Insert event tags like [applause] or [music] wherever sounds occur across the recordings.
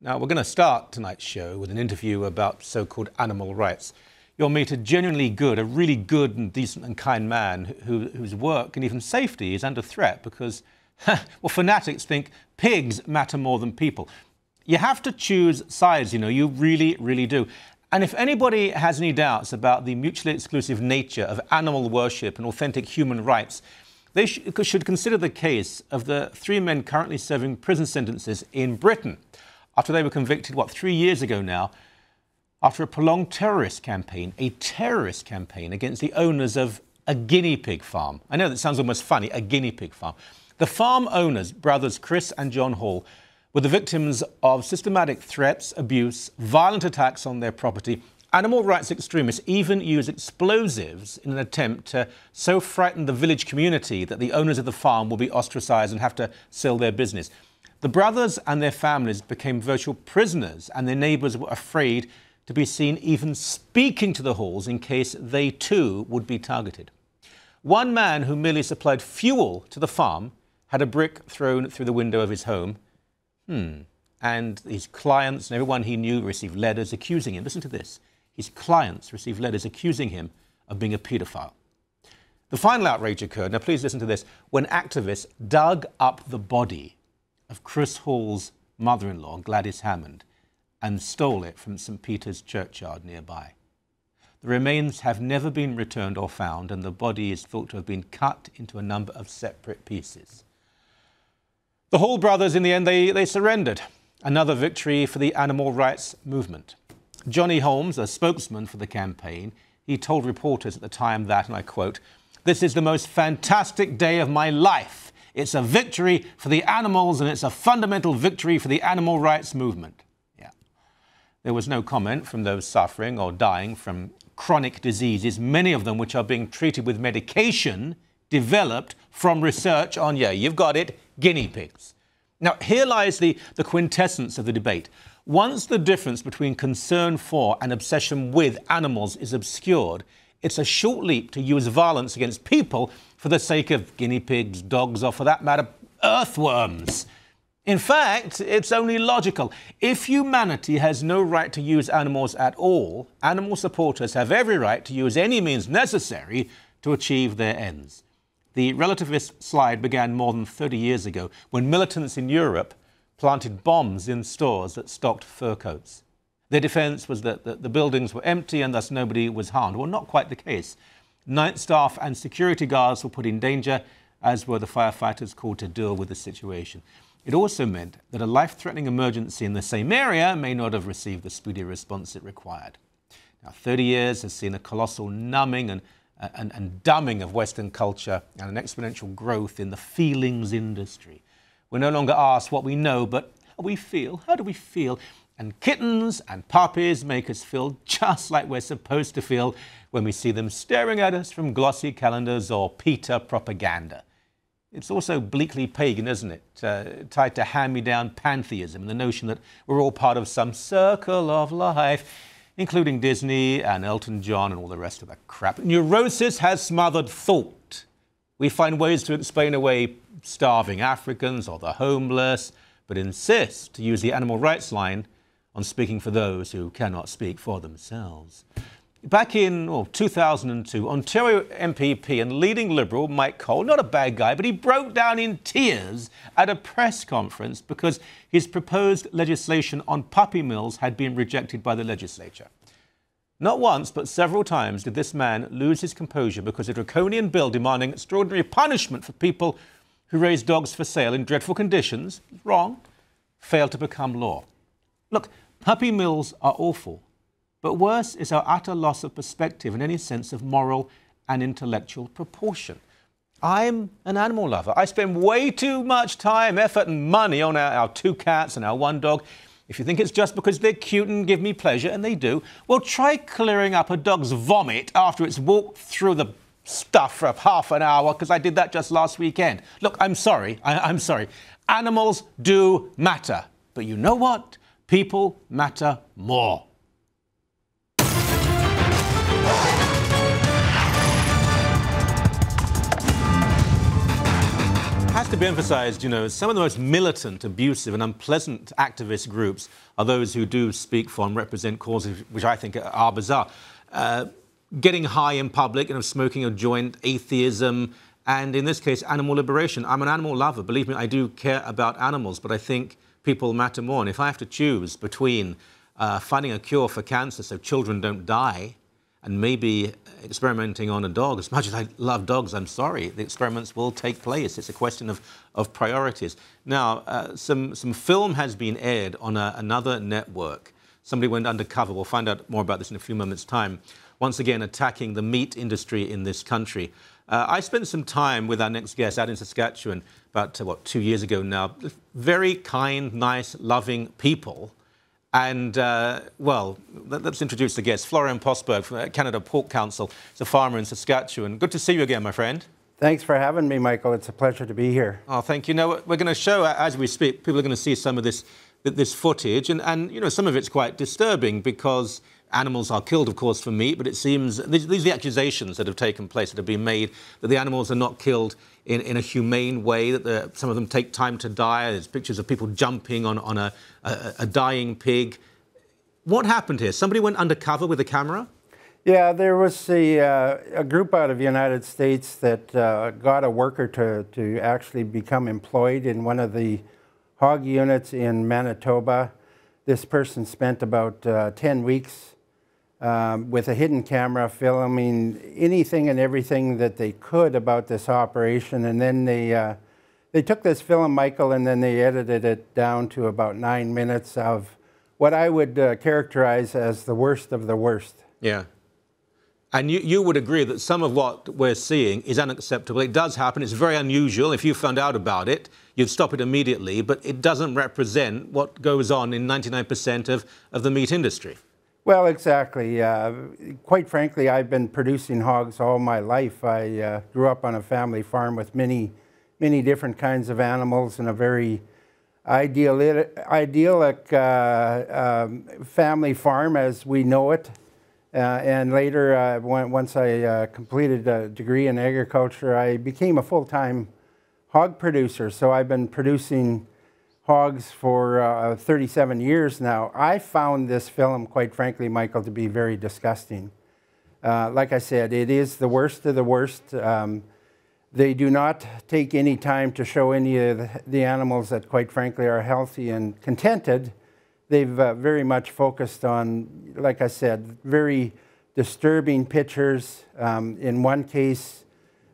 Now, we're going to start tonight's show with an interview about so called animal rights. You'll meet a genuinely good, a really good and decent and kind man who, whose work and even safety is under threat because, [laughs] well, fanatics think pigs matter more than people. You have to choose sides, you know, you really, really do. And if anybody has any doubts about the mutually exclusive nature of animal worship and authentic human rights, they sh should consider the case of the three men currently serving prison sentences in Britain after they were convicted, what, three years ago now, after a prolonged terrorist campaign, a terrorist campaign against the owners of a guinea pig farm. I know that sounds almost funny, a guinea pig farm. The farm owners, brothers Chris and John Hall, were the victims of systematic threats, abuse, violent attacks on their property. Animal rights extremists even used explosives in an attempt to so frighten the village community that the owners of the farm will be ostracized and have to sell their business. The brothers and their families became virtual prisoners, and their neighbours were afraid to be seen even speaking to the halls in case they too would be targeted. One man who merely supplied fuel to the farm had a brick thrown through the window of his home. Hmm. And his clients and everyone he knew received letters accusing him. Listen to this. His clients received letters accusing him of being a paedophile. The final outrage occurred, now please listen to this, when activists dug up the body of Chris Hall's mother in law, Gladys Hammond, and stole it from St. Peter's churchyard nearby. The remains have never been returned or found, and the body is thought to have been cut into a number of separate pieces. The Hall brothers, in the end, they, they surrendered, another victory for the animal rights movement. Johnny Holmes, a spokesman for the campaign, he told reporters at the time that, and I quote, This is the most fantastic day of my life. It's a victory for the animals and it's a fundamental victory for the animal rights movement. Yeah. There was no comment from those suffering or dying from chronic diseases, many of them which are being treated with medication developed from research on, yeah, you've got it, guinea pigs. Now, here lies the, the quintessence of the debate. Once the difference between concern for and obsession with animals is obscured, it's a short leap to use violence against people for the sake of guinea pigs, dogs, or for that matter, earthworms. In fact, it's only logical. If humanity has no right to use animals at all, animal supporters have every right to use any means necessary to achieve their ends. The relativist slide began more than 30 years ago when militants in Europe planted bombs in stores that stocked fur coats. Their defence was that the buildings were empty and thus nobody was harmed. Well, not quite the case. Night staff and security guards were put in danger, as were the firefighters called to deal with the situation. It also meant that a life threatening emergency in the same area may not have received the speedy response it required. Now, 30 years has seen a colossal numbing and, and, and dumbing of Western culture and an exponential growth in the feelings industry. We're no longer asked what we know, but how we feel. How do we feel? and kittens and puppies make us feel just like we're supposed to feel when we see them staring at us from glossy calendars or Peter propaganda. It's also bleakly pagan, isn't it? Uh, tied to hand me down pantheism and the notion that we're all part of some circle of life, including Disney and Elton John and all the rest of that crap. Neurosis has smothered thought. We find ways to explain away starving Africans or the homeless, but insist, to use the animal rights line, on speaking for those who cannot speak for themselves. Back in oh, 2002, Ontario MPP and leading Liberal Mike Cole, not a bad guy, but he broke down in tears at a press conference because his proposed legislation on puppy mills had been rejected by the legislature. Not once, but several times did this man lose his composure because a draconian bill demanding extraordinary punishment for people who raise dogs for sale in dreadful conditions, wrong, failed to become law. Look, Puppy mills are awful, but worse is our utter loss of perspective and any sense of moral and intellectual proportion. I'm an animal lover. I spend way too much time, effort, and money on our, our, two cats and our one dog. If you think it's just because they're cute and give me pleasure, and they do, well, try clearing up a dog's vomit after it's walked through the stuff for half an hour, because I did that just last weekend. Look, I'm sorry. I, I'm sorry. Animals do matter. But you know what? People matter more. has to be emphasized, you know, some of the most militant, abusive, and unpleasant activist groups are those who do speak for and represent causes which I think are bizarre. Uh, getting high in public, you know, smoking a joint, atheism, and in this case, animal liberation. I'm an animal lover. Believe me, I do care about animals, but I think people matter more. And if I have to choose between uh, finding a cure for cancer so children don't die and maybe experimenting on a dog, as much as I love dogs, I'm sorry, the experiments will take place. It's a question of, of priorities. Now, uh, some, some film has been aired on a, uh, another network. Somebody went undercover. We'll find out more about this in a few moments' time once again attacking the meat industry in this country. Uh, I spent some time with our next guest out in Saskatchewan about, uh, what, two years ago now. Very kind, nice, loving people. And, uh, well, let, us introduce the guest. Florian Posberg from uh, Canada Pork Council. He's a farmer in Saskatchewan. Good to see you again, my friend. Thanks for having me, Michael. It's a pleasure to be here. Oh, thank you. Now, we're going to show, uh, as we speak, people are going to see some of this, this footage. And, and, you know, some of it's quite disturbing because animals are killed, of course, for meat, but it seems these, these, are the accusations that have taken place that have been made that the animals are not killed in, in a humane way, that the, some of them take time to die. There's pictures of people jumping on, on a, a, a dying pig. What happened here? Somebody went undercover with a camera? Yeah, there was a, uh, a group out of the United States that uh, got a worker to, to actually become employed in one of the hog units in Manitoba. This person spent about uh, 10 weeks um, with a hidden camera filming anything and everything that they could about this operation. And then they, uh, they took this film, Michael, and then they edited it down to about nine minutes of what I would uh, characterize as the worst of the worst. Yeah. And you, you would agree that some of what we're seeing is unacceptable. It does happen. It's very unusual. If you found out about it, you'd stop it immediately. But it doesn't represent what goes on in 99% of, of the meat industry. Well, exactly. Uh, quite frankly, I've been producing hogs all my life. I uh, grew up on a family farm with many, many different kinds of animals and a very idyllic uh, um, family farm as we know it. Uh, and later, uh, when, once I uh, completed a degree in agriculture, I became a full-time hog producer. So I've been producing hogs for uh, 37 years now, I found this film, quite frankly, Michael, to be very disgusting. Uh, like I said, it is the worst of the worst. Um, they do not take any time to show any of the animals that, quite frankly, are healthy and contented. They've uh, very much focused on, like I said, very disturbing pictures. Um, in one case,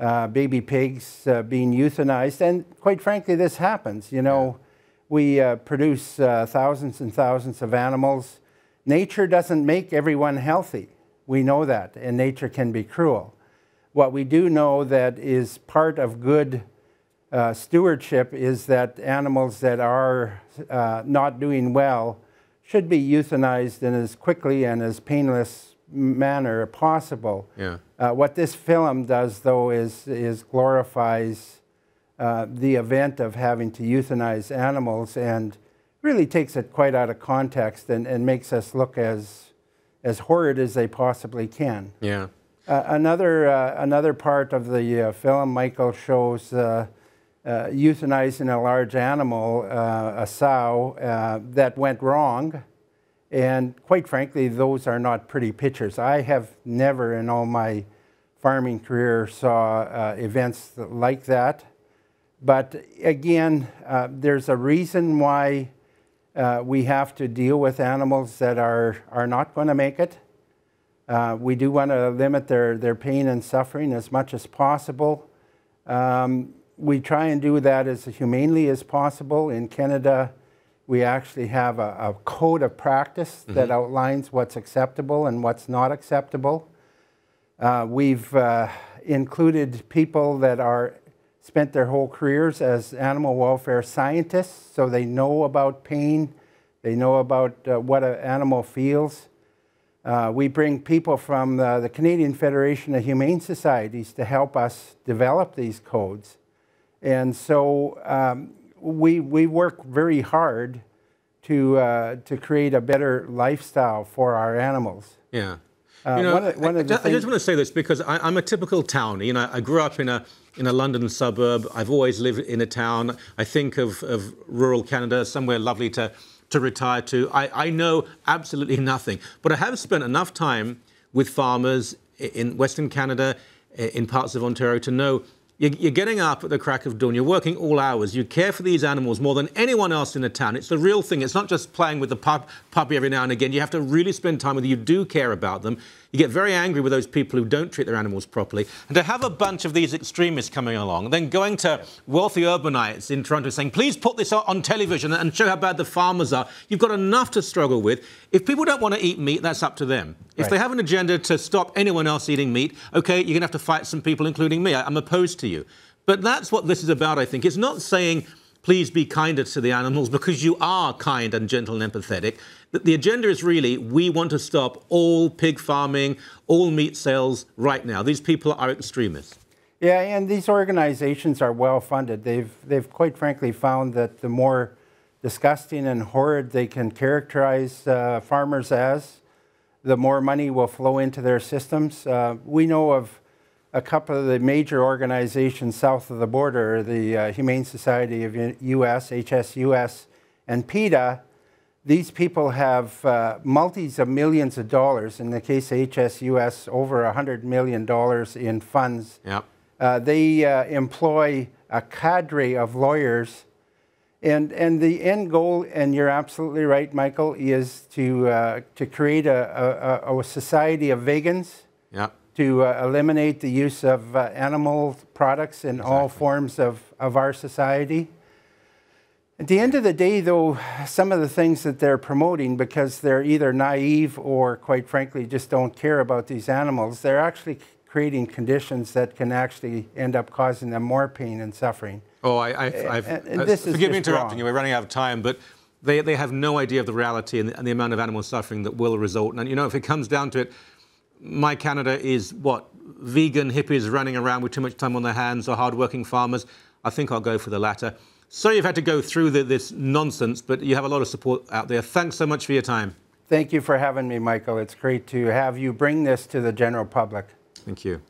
uh, baby pigs uh, being euthanized. And quite frankly, this happens. You know, we uh, produce uh, thousands and thousands of animals. Nature doesn't make everyone healthy. We know that, and nature can be cruel. What we do know that is part of good uh, stewardship is that animals that are uh, not doing well should be euthanized in as quickly and as painless manner possible. Yeah. Uh, what this film does, though, is, is glorifies uh, the event of having to euthanize animals and really takes it quite out of context and, and makes us look as, as horrid as they possibly can. Yeah. Uh, another, uh, another part of the uh, film, Michael shows uh, uh, euthanizing a large animal, a sow, that went wrong. And quite frankly, those are not pretty pictures. I have never in all my farming career saw events like that. But again, uh, there's a reason why uh, we have to deal with animals that are, are not going to make it. Uh, we do want to limit their, their pain and suffering as much as possible. Um, we try and do that as humanely as possible. In Canada, we actually have a, a code of practice mm -hmm. that outlines what's acceptable and what's not acceptable. Uh, we've uh, included people that are spent their whole careers as animal welfare scientists, so they know about pain, they know about uh, what an animal feels. Uh, we bring people from the, the, Canadian Federation of Humane Societies to help us develop these codes. And so um, we, we work very hard to, uh, to create a better lifestyle for our animals. Yeah. Uh, you know, one of, one I, I, just, I, just, want to say this because I, am a typical townie, and I, I grew up in a in a London suburb. I've always lived in a town. I think of, of rural Canada, somewhere lovely to, to retire to. I, I know absolutely [laughs] nothing. But I have spent enough time with farmers in Western Canada, in parts of Ontario, to know you're getting up at the crack of dawn. You're working all hours. You care for these animals more than anyone else in the town. It's the real thing. It's not just playing with the pup, puppy every now and again. You have to really spend time with them. You do care about them. You get very angry with those people who don't treat their animals properly. And to have a bunch of these extremists coming along, then going to wealthy urbanites in Toronto saying, please put this on television and show how bad the farmers are. You've got enough to struggle with. If people don't want to eat meat, that's up to them. If right. they have an agenda to stop anyone else eating meat, okay, you're going to have to fight some people, including me. I'm opposed to you. But that's what this is about, I think. It's not saying please be kinder to the animals because you are kind and gentle and empathetic. The agenda is really we want to stop all pig farming, all meat sales right now. These people are extremists. Yeah, and these organizations are well funded. They've, they've quite frankly found that the more disgusting and horrid they can characterize uh, farmers as, the more money will flow into their systems. Uh, we know of a couple of the major organizations south of the border, the uh, Humane Society of U.S., HSUS, and PETA, these people have uh, multis of millions of dollars. In the case of HSUS, over $100 million in funds. Yep. Uh, they uh, employ a cadre of lawyers. And, and the end goal, and you're absolutely right, Michael, is to, uh, to create a, a, a society of vegans. Yep to uh, eliminate the use of uh, animal products in exactly. all forms of, of our society. At the end of the day, though, some of the things that they're promoting, because they're either naive or, quite frankly, just don't care about these animals, they're actually creating conditions that can actually end up causing them more pain and suffering. Oh, I, I, I've, and, and forgive me interrupting wrong. you. We're running out of time, but they, they have no idea of the reality and the, and the amount of animal suffering that will result. And you know, if it comes down to it, my Canada is what? Vegan hippies running around with too much time on their hands or hardworking farmers. I think I'll go for the latter. Sorry you've had to go through the, this nonsense, but you have a lot of support out there. Thanks so much for your time. Thank you for having me, Michael. It's great to have you bring this to the general public. Thank you.